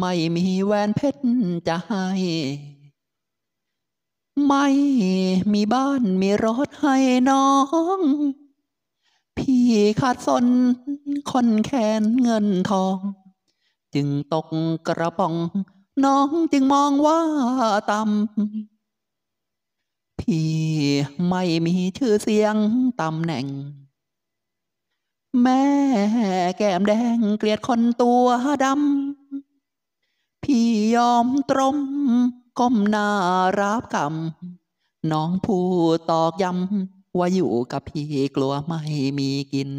ไม่มีแหวนเพชรจะให้ ไม่มีบ้านมีรถให้น้อง พี่ขาดสนคนแค้นเงินทอง จึงตกกระป๋องน้องจึงมองว่าต่ำพี่ไม่มีชื่อเสียงตำแหน่ง แม่แก้มแดงเกลียดคนตัวดำพี่ยอมตรมก้มหน้ารับกรรม น้องผู้ตอกย้ำว่าอยู่กับพี่กลัวไม่มีกิน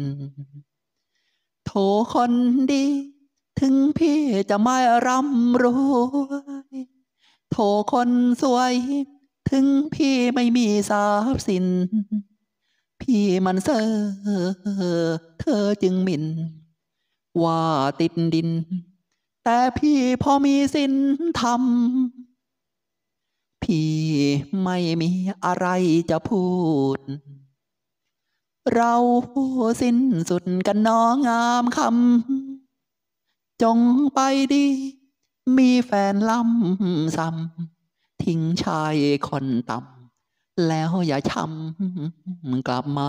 โถคนดี ถึงพี่จะไม่ร่ำรวยโถคนสวย ถึงพี่ไม่มีทรัพย์สิน พี่มันเซอเธอจึงหมิ่น ว่าติดดินแต่พี่พอมีสินธรรม พี่ไม่มีอะไรจะพูด เราสิ้นสุดกันน้องงามคำ จงไปดี มีแฟนล่ำซ้ำทิ้งชายคนต่ำแล้วอย่าช้ำกลับมา